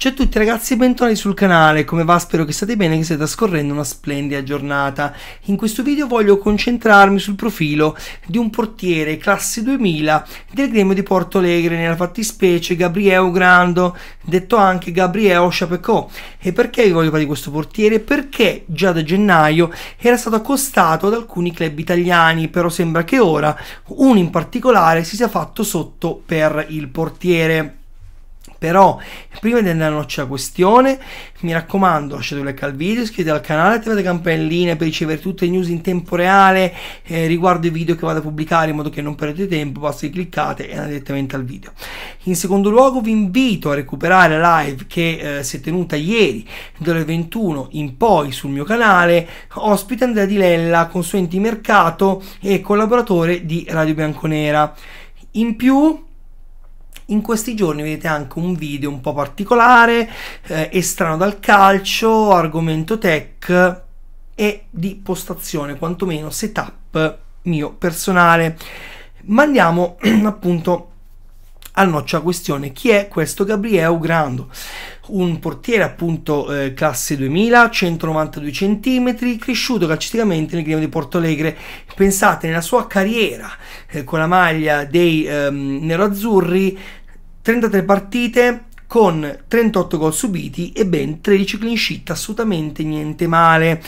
Ciao a tutti ragazzi e bentornati sul canale, come va spero che state bene e che state trascorrendo una splendida giornata. In questo video voglio concentrarmi sul profilo di un portiere classe 2000 del gremio di Porto Alegre, nella fattispecie Gabriele Grando, detto anche Gabriele Chapecò. E perché vi voglio parlare di questo portiere? Perché già da gennaio era stato accostato ad alcuni club italiani, però sembra che ora uno in particolare si sia fatto sotto per il portiere. Però, prima di andare alla noccia questione, mi raccomando, lasciate un like al video, iscrivetevi al canale, attivate la campanellina per ricevere tutte le news in tempo reale eh, riguardo i video che vado a pubblicare, in modo che non perdete tempo, basta che cliccate e andate direttamente al video. In secondo luogo vi invito a recuperare la live che eh, si è tenuta ieri dalle 21 in poi sul mio canale, ospite Andrea Di Lella, consulente di mercato e collaboratore di Radio Bianconera. In più in questi giorni vedete anche un video un po' particolare, eh, estraneo dal calcio, argomento tech e di postazione, quantomeno setup mio personale. Ma andiamo appunto al noccia questione chi è questo Gabriele Ugrando? un portiere appunto eh, classe 2000 192 cm cresciuto calcisticamente nel Grêmio di Porto Alegre pensate nella sua carriera eh, con la maglia dei ehm, neroazzurri 33 partite con 38 gol subiti e ben 13 clean sheet, assolutamente niente male.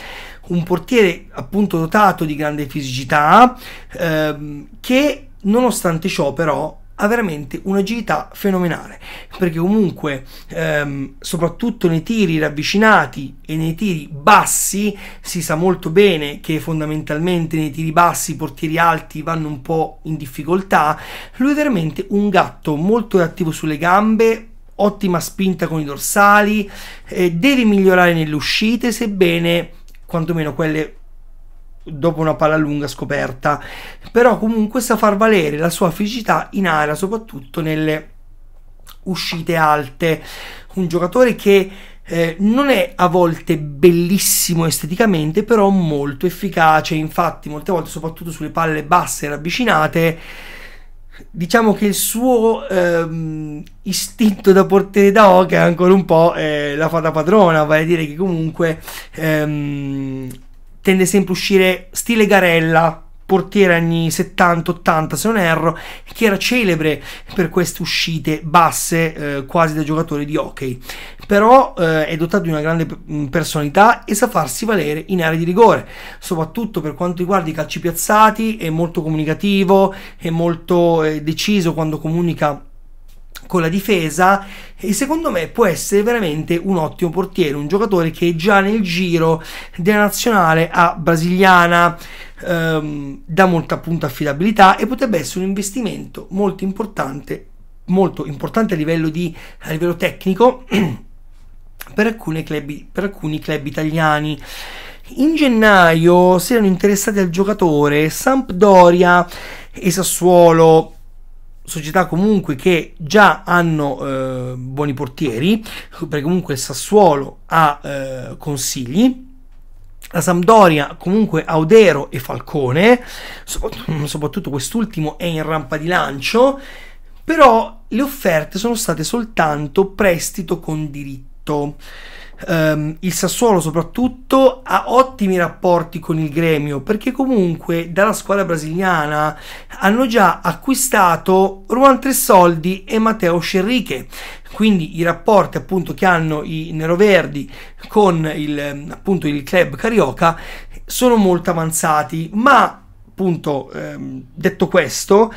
Un portiere appunto dotato di grande fisicità ehm, che nonostante ciò però ha veramente un'agilità fenomenale, perché comunque ehm, soprattutto nei tiri ravvicinati e nei tiri bassi si sa molto bene che fondamentalmente nei tiri bassi i portieri alti vanno un po' in difficoltà, lui è veramente un gatto molto attivo sulle gambe, ottima spinta con i dorsali, eh, deve migliorare nelle uscite, sebbene quantomeno quelle dopo una palla lunga scoperta, però comunque sa far valere la sua fisicità in area, soprattutto nelle uscite alte. Un giocatore che eh, non è a volte bellissimo esteticamente, però molto efficace. Infatti, molte volte, soprattutto sulle palle basse e ravvicinate, diciamo che il suo ehm, istinto da portiere da hockey ancora un po' eh, la fa da padrona, vale a dire che comunque ehm, tende sempre a uscire stile Garella, portiere anni 70-80 se non erro, che era celebre per queste uscite basse eh, quasi da giocatore di hockey, però eh, è dotato di una grande mm, personalità e sa farsi valere in area di rigore, soprattutto per quanto riguarda i calci piazzati, è molto comunicativo, è molto eh, deciso quando comunica con la difesa e secondo me può essere veramente un ottimo portiere, un giocatore che già nel giro della nazionale a brasiliana ehm, dà molta appunto affidabilità e potrebbe essere un investimento molto importante, molto importante a livello, di, a livello tecnico per, club, per alcuni club italiani. In gennaio si erano interessati al giocatore Sampdoria e Sassuolo società comunque che già hanno eh, buoni portieri, perché comunque il Sassuolo ha eh, consigli. La Sampdoria comunque Audero e Falcone, soprattutto quest'ultimo è in rampa di lancio, però le offerte sono state soltanto prestito con diritto detto, ehm, il Sassuolo soprattutto ha ottimi rapporti con il gremio perché comunque dalla squadra brasiliana hanno già acquistato Juan Tressoldi e Matteo Scerriche. Quindi i rapporti appunto che hanno i neroverdi con il, appunto, il club carioca sono molto avanzati, ma appunto ehm, detto questo,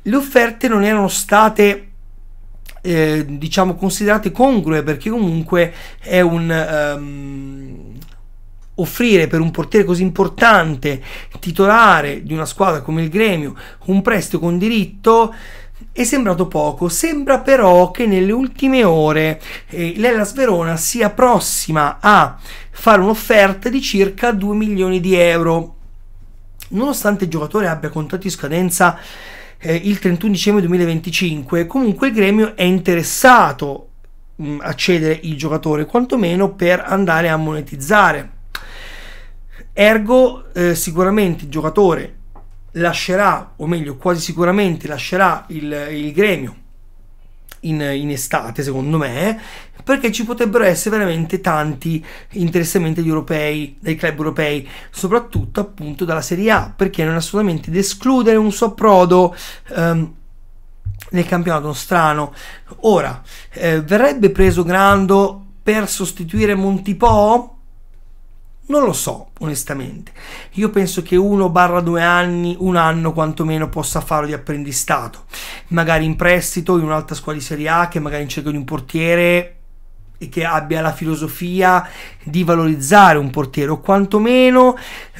le offerte non erano state eh, diciamo considerate congrue perché comunque è un... Um, offrire per un portiere così importante, titolare di una squadra come il Gremio, un prestito con diritto è sembrato poco, sembra però che nelle ultime ore eh, l'Elas Verona sia prossima a fare un'offerta di circa 2 milioni di euro. Nonostante il giocatore abbia contratto in scadenza eh, il 31 dicembre 2025, comunque il gremio è interessato mh, a cedere il giocatore, quantomeno per andare a monetizzare. Ergo, eh, sicuramente il giocatore lascerà, o meglio, quasi sicuramente lascerà il, il gremio in, in estate, secondo me, perché ci potrebbero essere veramente tanti interessamenti agli europei, dei club europei, soprattutto appunto dalla Serie A, perché non è assolutamente da escludere un suo approdo. Um, ehm, nel campionato strano ora eh, verrebbe preso Grando per sostituire Montipo non lo so, onestamente. Io penso che uno barra due anni, un anno quantomeno possa farlo di apprendistato. Magari in prestito, in un'altra scuola di Serie A, che magari in cerca di un portiere e che abbia la filosofia di valorizzare un portiere o quantomeno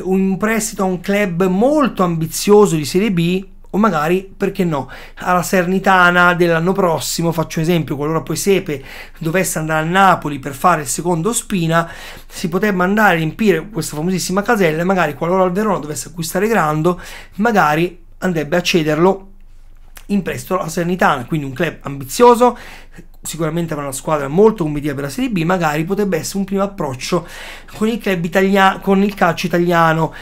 un prestito a un club molto ambizioso di Serie B o magari, perché no, alla Sernitana dell'anno prossimo, faccio esempio, qualora poi Sepe dovesse andare a Napoli per fare il secondo Spina, si potrebbe andare a riempire questa famosissima casella e magari qualora il Verona dovesse acquistare Grando, magari andrebbe a cederlo in prestito alla Sernitana, quindi un club ambizioso, sicuramente avrà una squadra molto competitiva per la Serie B, magari potrebbe essere un primo approccio con il, club italiano, con il calcio italiano,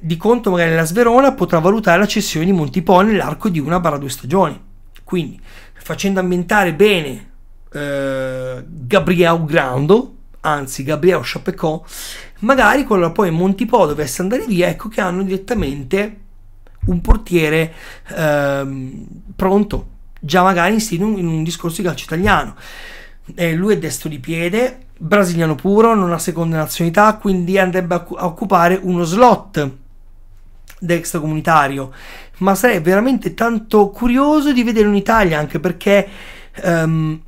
di conto, magari la Sverona potrà valutare la cessione di Montipò nell'arco di una barra due stagioni. Quindi facendo ambientare bene eh, Gabriel Grando, anzi Gabriel Chapecò, magari quando poi Montipò dovesse andare via, ecco che hanno direttamente un portiere ehm, pronto, già magari in un, in un discorso di calcio italiano. Eh, lui è destro di piede, brasiliano puro, non ha seconda nazionalità, quindi andrebbe a occupare uno slot extracomunitario. ma sarei veramente tanto curioso di vedere in Italia anche perché um,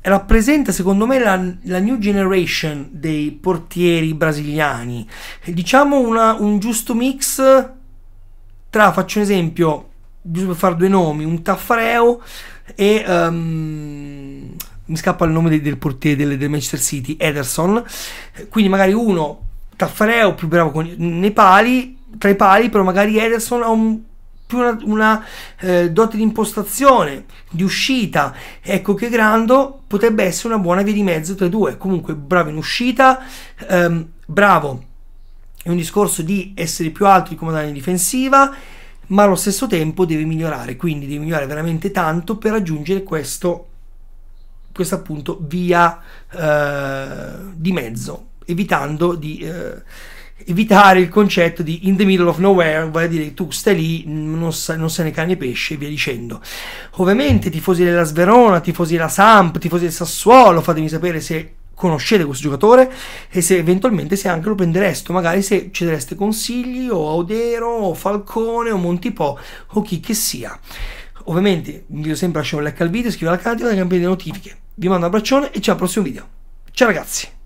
rappresenta secondo me la, la, new generation dei portieri brasiliani, diciamo una, un giusto mix tra, faccio un esempio, giusto per fare due nomi, un Taffareo e... Um, mi scappa il nome del, del portiere del, del Manchester City, Ederson, quindi magari uno Taffareo più bravo con, nei pali tra i pari, però magari Ederson ha un, più una, una eh, dote di impostazione, di uscita. Ecco che Grando potrebbe essere una buona via di mezzo tra i due. Comunque bravo in uscita, ehm, bravo è un discorso di essere più alto di comandare in difensiva, ma allo stesso tempo deve migliorare, quindi deve migliorare veramente tanto per raggiungere questo, questa appunto via eh, di mezzo, evitando di... Eh, evitare il concetto di in the middle of nowhere, vale a dire tu stai lì, non, sa, non se ne cane pesce e via dicendo. Ovviamente tifosi della Sverona, tifosi della Samp, tifosi del Sassuolo, fatemi sapere se conoscete questo giocatore e se eventualmente se anche lo prendereste, magari se cedereste consigli o Audero o Falcone o Montipò o chi che sia. Ovviamente vi invito sempre a un like al video, iscrivetevi al canale e attivare la campanella delle notifiche. Vi mando un abbraccione e ci vediamo al prossimo video. Ciao ragazzi!